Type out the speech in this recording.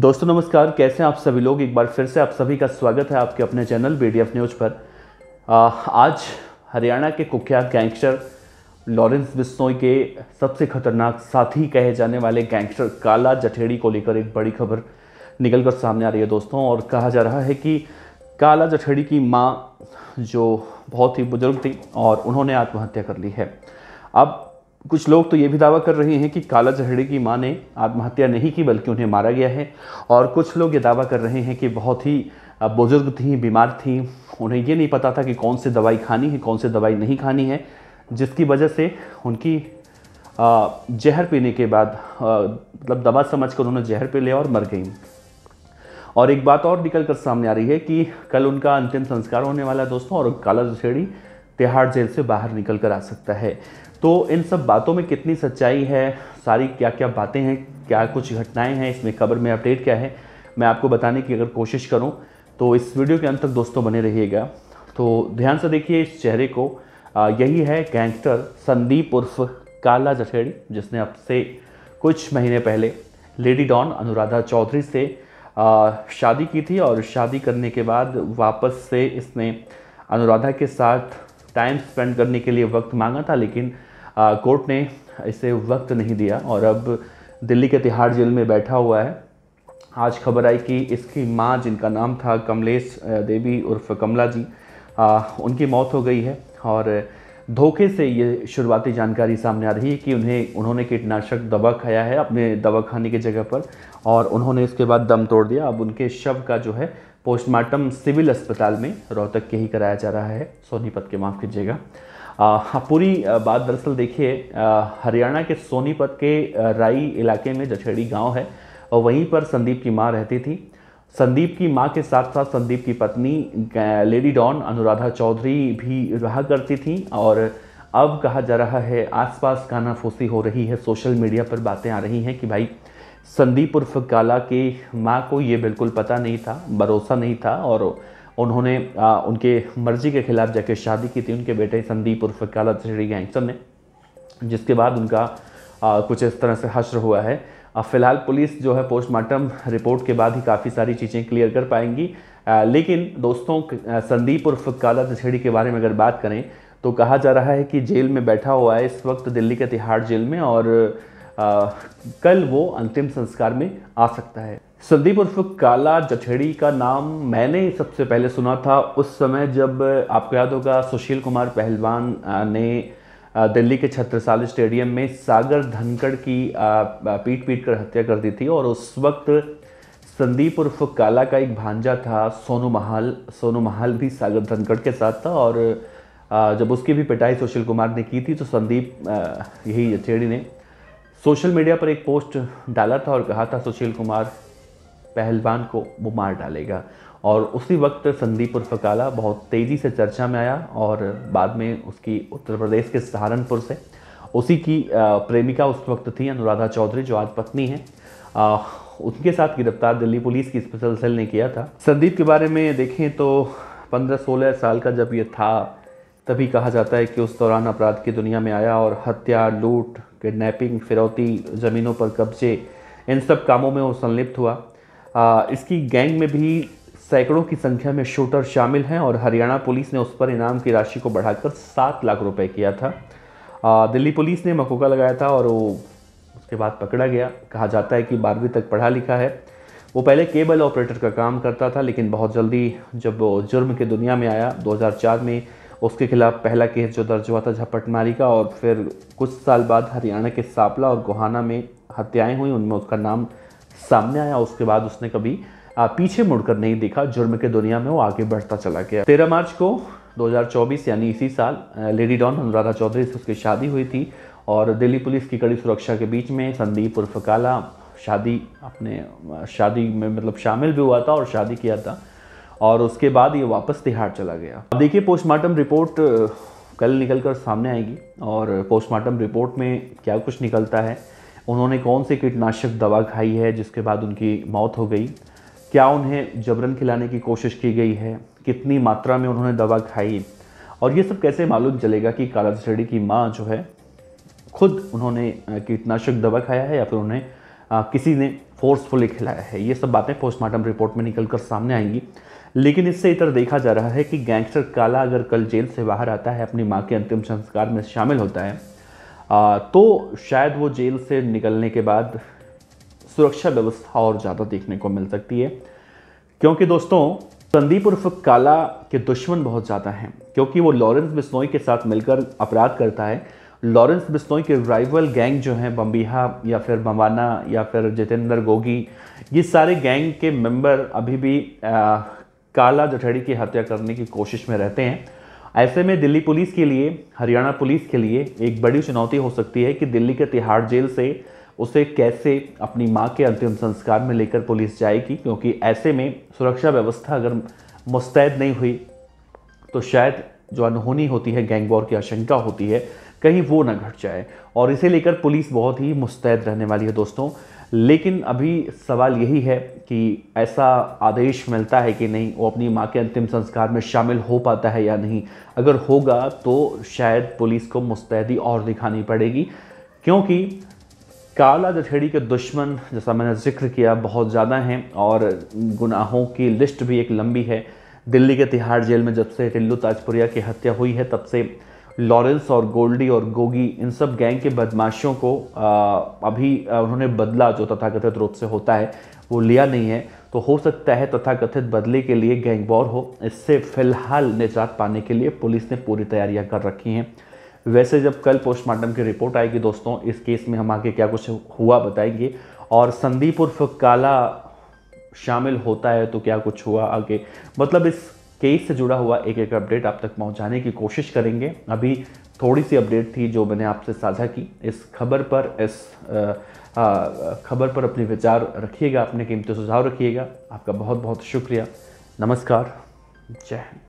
दोस्तों नमस्कार कैसे हैं आप सभी लोग एक बार फिर से आप सभी का स्वागत है आपके अपने चैनल बी डी न्यूज़ पर आ, आज हरियाणा के कुख्यात गैंगस्टर लॉरेंस बिश्नोई के सबसे खतरनाक साथी कहे जाने वाले गैंगस्टर काला जठेड़ी को लेकर एक बड़ी खबर निकल कर सामने आ रही है दोस्तों और कहा जा रहा है कि काला जठेड़ी की माँ जो बहुत ही बुजुर्ग थी और उन्होंने आत्महत्या कर ली है अब कुछ लोग तो ये भी दावा कर रहे हैं कि काला जहड़े की मां ने आत्महत्या नहीं की बल्कि उन्हें मारा गया है और कुछ लोग ये दावा कर रहे हैं कि बहुत ही बुज़ुर्ग थी बीमार थी उन्हें ये नहीं पता था कि कौन सी दवाई खानी है कौन सी दवाई नहीं खानी है जिसकी वजह से उनकी जहर पीने के बाद मतलब दवा समझ कर उन्होंने जहर पे लिया और मर गई और एक बात और निकल कर सामने आ रही है कि कल उनका अंतिम संस्कार होने वाला है दोस्तों और काला जछेड़ी तिहाड़ जेल से बाहर निकल कर आ सकता है तो इन सब बातों में कितनी सच्चाई है सारी क्या क्या बातें हैं क्या कुछ घटनाएं हैं इसमें खबर में अपडेट क्या है मैं आपको बताने की अगर कोशिश करूँ तो इस वीडियो के अंत तक दोस्तों बने रहिएगा तो ध्यान से देखिए इस चेहरे को आ, यही है गैंगस्टर संदीप उर्फ काला जठेड़ी जिसने अब से कुछ महीने पहले लेडी डॉन अनुराधा चौधरी से आ, शादी की थी और शादी करने के बाद वापस से इसने अनुराधा के साथ टाइम स्पेंड करने के लिए वक्त मांगा था लेकिन कोर्ट ने इसे वक्त नहीं दिया और अब दिल्ली के तिहाड़ जेल में बैठा हुआ है आज खबर आई कि इसकी माँ जिनका नाम था कमलेश देवी उर्फ कमला जी आ, उनकी मौत हो गई है और धोखे से ये शुरुआती जानकारी सामने आ रही है कि उन्हें उन्होंने कीटनाशक दवा खाया है अपने दवा खाने की जगह पर और उन्होंने इसके बाद दम तोड़ दिया अब उनके शव का जो है पोस्टमार्टम सिविल अस्पताल में रोहतक के ही कराया जा रहा है सोनीपत के माफ़ कीजिएगा हाँ, पूरी बात दरअसल देखिए हरियाणा के सोनीपत के राई इलाके में जछेड़ी गांव है और वहीं पर संदीप की माँ रहती थी संदीप की माँ के साथ साथ संदीप की पत्नी लेडी डॉन अनुराधा चौधरी भी रहा करती थी और अब कहा जा रहा है आसपास कानाफूसी हो रही है सोशल मीडिया पर बातें आ रही हैं कि भाई संदीप उर्फ काला के माँ को ये बिल्कुल पता नहीं था भरोसा नहीं था और उन्होंने आ, उनके मर्जी के खिलाफ जाके शादी की थी उनके बेटे संदीप उर्फ काला थ्री गैंगस्टर ने जिसके बाद उनका आ, कुछ इस तरह से हश्र हुआ है फ़िलहाल पुलिस जो है पोस्टमार्टम रिपोर्ट के बाद ही काफ़ी सारी चीज़ें क्लियर कर पाएंगी आ, लेकिन दोस्तों संदीप उर्फ काला दशेड़ी के बारे में अगर बात करें तो कहा जा रहा है कि जेल में बैठा हुआ है इस वक्त दिल्ली के तिहाड़ जेल में और आ, कल वो अंतिम संस्कार में आ सकता है संदीप उर्फ काला जठेड़ी का नाम मैंने सबसे पहले सुना था उस समय जब आपको याद होगा सुशील कुमार पहलवान ने दिल्ली के छत्रसाल स्टेडियम में सागर धनखड़ की पीट पीट कर हत्या कर दी थी और उस वक्त संदीप उर्फ काला का एक भांजा था सोनू महाल सोनू महाल भी सागर धनखड़ के साथ था और जब उसकी भी पिटाई सुशील कुमार ने की थी तो संदीप यही जठेड़ी ने सोशल मीडिया पर एक पोस्ट डाला था और कहा था सुशील कुमार पहलवान को वो मार डालेगा और उसी वक्त संदीप उर्फ काला बहुत तेज़ी से चर्चा में आया और बाद में उसकी उत्तर प्रदेश के सहारनपुर से उसी की प्रेमिका उस वक्त थी अनुराधा चौधरी जो आज पत्नी है उनके साथ गिरफ्तार दिल्ली पुलिस की स्पेशल सेल ने किया था संदीप के बारे में देखें तो पंद्रह सोलह साल का जब ये था तभी कहा जाता है कि उस दौरान अपराध की दुनिया में आया और हत्या लूट किडनैपिंग फिरौती ज़मीनों पर कब्जे इन सब कामों में वो संलिप्त हुआ इसकी गैंग में भी सैकड़ों की संख्या में शूटर शामिल हैं और हरियाणा पुलिस ने उस पर इनाम की राशि को बढ़ाकर सात लाख रुपए किया था दिल्ली पुलिस ने मकोका लगाया था और वो उसके बाद पकड़ा गया कहा जाता है कि बारहवीं तक पढ़ा लिखा है वो पहले केबल ऑपरेटर का काम करता था लेकिन बहुत जल्दी जब वो जुर्म के दुनिया में आया 2004 में उसके खिलाफ पहला केस जो दर्ज हुआ था झपटमारी का और फिर कुछ साल बाद हरियाणा के सापला और गोहाना में हत्याएं हुई उनमें उसका नाम सामने आया उसके बाद उसने कभी पीछे मुड़कर नहीं देखा जुर्म के दुनिया में वो आगे बढ़ता चला गया तेरह मार्च को 2024 यानी इसी साल लेडी डॉन अनुराधा चौधरी से उसकी शादी हुई थी और दिल्ली पुलिस की कड़ी सुरक्षा के बीच में संदीप उर्फ काला शादी अपने शादी में मतलब शामिल भी हुआ था और शादी किया था और उसके बाद ये वापस तिहाड़ चला गया अब देखिए पोस्टमार्टम रिपोर्ट कल निकल कर सामने आएगी और पोस्टमार्टम रिपोर्ट में क्या कुछ निकलता है उन्होंने कौन सी कीटनाशक दवा खाई है जिसके बाद उनकी मौत हो गई क्या उन्हें जबरन खिलाने की कोशिश की गई है कितनी मात्रा में उन्होंने दवा खाई और ये सब कैसे मालूम चलेगा कि काला स्टडी की माँ जो है खुद उन्होंने कीटनाशक दवा खाया है या फिर उन्हें आ, किसी ने फोर्सफुली खिलाया है ये सब बातें पोस्टमार्टम रिपोर्ट में निकल कर सामने आएंगी लेकिन इससे इतर देखा जा रहा है कि गैंगस्टर काला अगर कल जेल से बाहर आता है अपनी माँ के अंतिम संस्कार में शामिल होता है आ, तो शायद वो जेल से निकलने के बाद सुरक्षा व्यवस्था और ज़्यादा देखने को मिल सकती है क्योंकि दोस्तों संदीप उर्फ काला के दुश्मन बहुत ज़्यादा हैं क्योंकि वो लॉरेंस बिस्नोई के साथ मिलकर अपराध करता है लॉरेंस बिस्नोई के राइवल गैंग जो हैं बम्बीहा या फिर बम्बाना या फिर जितेंद्र गोगी ये सारे गैंग के मेंबर अभी भी आ, काला जठड़ी की हत्या करने की कोशिश में रहते हैं ऐसे में दिल्ली पुलिस के लिए हरियाणा पुलिस के लिए एक बड़ी चुनौती हो सकती है कि दिल्ली के तिहाड़ जेल से उसे कैसे अपनी माँ के अंतिम संस्कार में लेकर पुलिस जाएगी क्योंकि ऐसे में सुरक्षा व्यवस्था अगर मुस्तैद नहीं हुई तो शायद जो अनहोनी होती है गैंगवॉर की आशंका होती है कहीं वो ना घट जाए और इसे लेकर पुलिस बहुत ही मुस्तैद रहने वाली है दोस्तों लेकिन अभी सवाल यही है कि ऐसा आदेश मिलता है कि नहीं वो अपनी माँ के अंतिम संस्कार में शामिल हो पाता है या नहीं अगर होगा तो शायद पुलिस को मुस्तैदी और दिखानी पड़ेगी क्योंकि काला जठेड़ी के दुश्मन जैसा मैंने जिक्र किया बहुत ज़्यादा हैं और गुनाहों की लिस्ट भी एक लंबी है दिल्ली के तिहाड़ जेल में जब से टिल्लू ताजपुरिया की हत्या हुई है तब से लॉरेंस और गोल्डी और गोगी इन सब गैंग के बदमाशों को आ, अभी उन्होंने बदला जो तथाकथित रूप से होता है वो लिया नहीं है तो हो सकता है तथाकथित बदले के लिए गैंग वॉर हो इससे फिलहाल निजात पाने के लिए पुलिस ने पूरी तैयारियां कर रखी हैं वैसे जब कल पोस्टमार्टम की रिपोर्ट आएगी दोस्तों इस केस में हम आगे क्या कुछ हुआ बताएंगे और संदीप उर्फ काला शामिल होता है तो क्या कुछ हुआ आगे मतलब इस केस से जुड़ा हुआ एक एक अपडेट आप तक पहुंचाने की कोशिश करेंगे अभी थोड़ी सी अपडेट थी जो मैंने आपसे साझा की इस खबर पर इस खबर पर अपने विचार रखिएगा अपने कीमती सुझाव रखिएगा आपका बहुत बहुत शुक्रिया नमस्कार जय हिंद